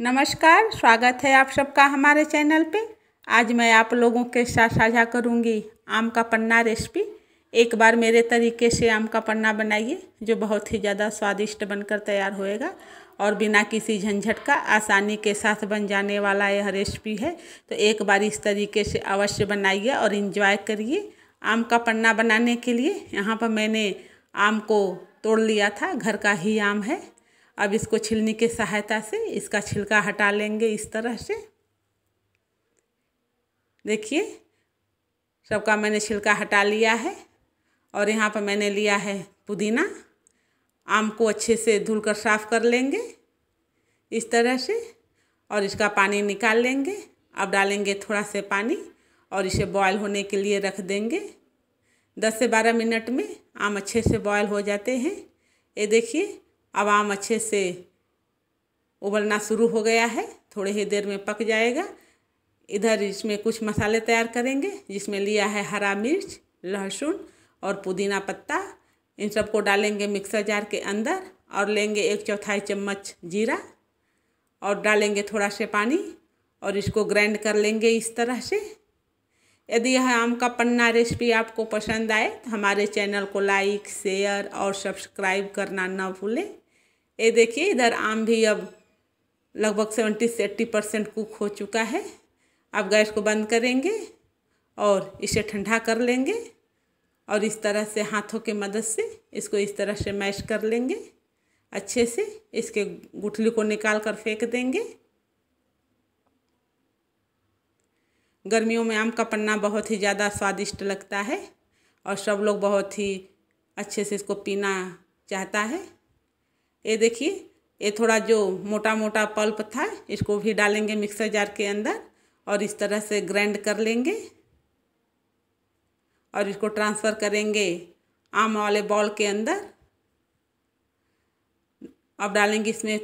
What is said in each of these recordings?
नमस्कार स्वागत है आप सबका हमारे चैनल पे आज मैं आप लोगों के साथ साझा करूंगी आम का पन्ना रेसिपी एक बार मेरे तरीके से आम का पन्ना बनाइए जो बहुत ही ज़्यादा स्वादिष्ट बनकर तैयार होएगा और बिना किसी झंझट का आसानी के साथ बन जाने वाला यह रेसिपी है तो एक बार इस तरीके से अवश्य बनाइए और इन्जॉय करिए आम का पन्ना बनाने के लिए यहाँ पर मैंने आम को तोड़ लिया था घर का ही आम है अब इसको छिलनी के सहायता से इसका छिलका हटा लेंगे इस तरह से देखिए सबका मैंने छिलका हटा लिया है और यहाँ पर मैंने लिया है पुदीना आम को अच्छे से धुल कर साफ़ कर लेंगे इस तरह से और इसका पानी निकाल लेंगे अब डालेंगे थोड़ा से पानी और इसे बॉयल होने के लिए रख देंगे दस से बारह मिनट में आम अच्छे से बॉयल हो जाते हैं ये देखिए अब आम अच्छे से उबलना शुरू हो गया है थोड़े ही देर में पक जाएगा इधर इसमें कुछ मसाले तैयार करेंगे जिसमें लिया है हरा मिर्च लहसुन और पुदीना पत्ता इन सबको डालेंगे मिक्सर जार के अंदर और लेंगे एक चौथाई चम्मच जीरा और डालेंगे थोड़ा से पानी और इसको ग्राइंड कर लेंगे इस तरह से यदि यह आम का पन्ना रेसिपी आपको पसंद आए तो हमारे चैनल को लाइक शेयर और सब्सक्राइब करना ना भूलें ये देखिए इधर आम भी अब लगभग सेवेंटी से एट्टी परसेंट कुक हो चुका है अब गैस को बंद करेंगे और इसे ठंडा कर लेंगे और इस तरह से हाथों के मदद से इसको इस तरह से मैश कर लेंगे अच्छे से इसके गुठली को निकाल कर फेंक देंगे गर्मियों में आम का पन्ना बहुत ही ज़्यादा स्वादिष्ट लगता है और सब लोग बहुत ही अच्छे से इसको पीना चाहता है ये देखिए ये थोड़ा जो मोटा मोटा पल्प था इसको भी डालेंगे मिक्सर जार के अंदर और इस तरह से ग्राइंड कर लेंगे और इसको ट्रांसफ़र करेंगे आम वाले बॉल के अंदर अब डालेंगे इसमें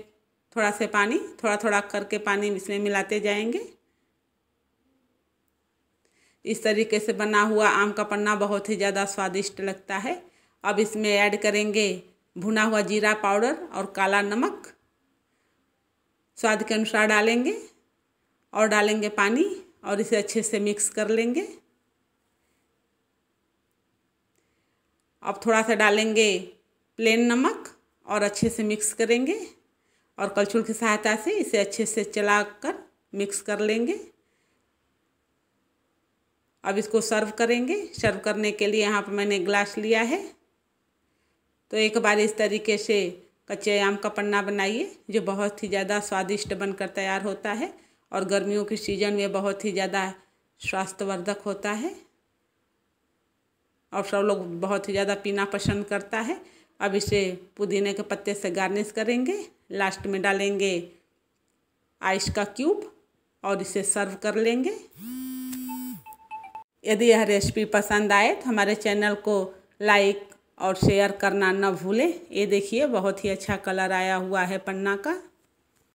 थोड़ा से पानी थोड़ा थोड़ा करके पानी इसमें मिलाते जाएंगे इस तरीके से बना हुआ आम का पन्ना बहुत ही ज़्यादा स्वादिष्ट लगता है अब इसमें ऐड करेंगे भुना हुआ जीरा पाउडर और काला नमक स्वाद के अनुसार डालेंगे और डालेंगे पानी और इसे अच्छे से मिक्स कर लेंगे अब थोड़ा सा डालेंगे प्लेन नमक और अच्छे से मिक्स करेंगे और कलछुल की सहायता से इसे अच्छे से चला कर मिक्स कर लेंगे अब इसको सर्व करेंगे सर्व करने के लिए यहाँ पर मैंने ग्लास लिया है तो एक बार इस तरीके से कच्चे आम का पन्ना बनाइए जो बहुत ही ज़्यादा स्वादिष्ट बनकर तैयार होता है और गर्मियों के सीज़न में बहुत ही ज़्यादा स्वास्थ्यवर्धक होता है और सब लोग बहुत ही ज़्यादा पीना पसंद करता है अब इसे पुदीने के पत्ते से गार्निश करेंगे लास्ट में डालेंगे आइस का क्यूब और इसे सर्व कर लेंगे यदि यह रेसिपी पसंद आए तो हमारे चैनल को लाइक और शेयर करना ना भूलें ये देखिए बहुत ही अच्छा कलर आया हुआ है पन्ना का